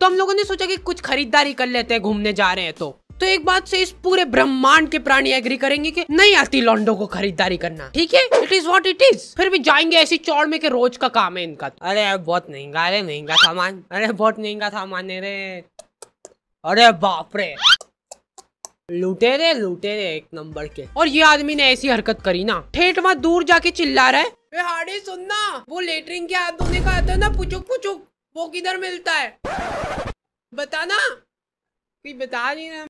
तो हम लोगों ने सोचा कि कुछ खरीदारी कर लेते हैं घूमने जा रहे हैं तो तो एक बात से इस पूरे ब्रह्मांड के प्राणी एग्री करेंगे कि नहीं आती लॉन्डो को खरीदारी करना ठीक है it is what it is फिर भी जाएंगे ऐसी चौड़ में के रोज का काम है इनका अरे बहुत महंगा अरे महंगा सामान अरे बहुत महंगा सामान है रे अरे बाप रे लूटे रे लूटे रे एक नंबर के और ये आदमी ने ऐसी हरकत करी ना ठेठ वहां दूर जाके चिल्ला रहा है हाड़ी सुनना वो लेटरिंग के हाथ धोने का आता है ना पुचुक पुचुक वो किधर मिलता है बताना कोई बता नहीं रहा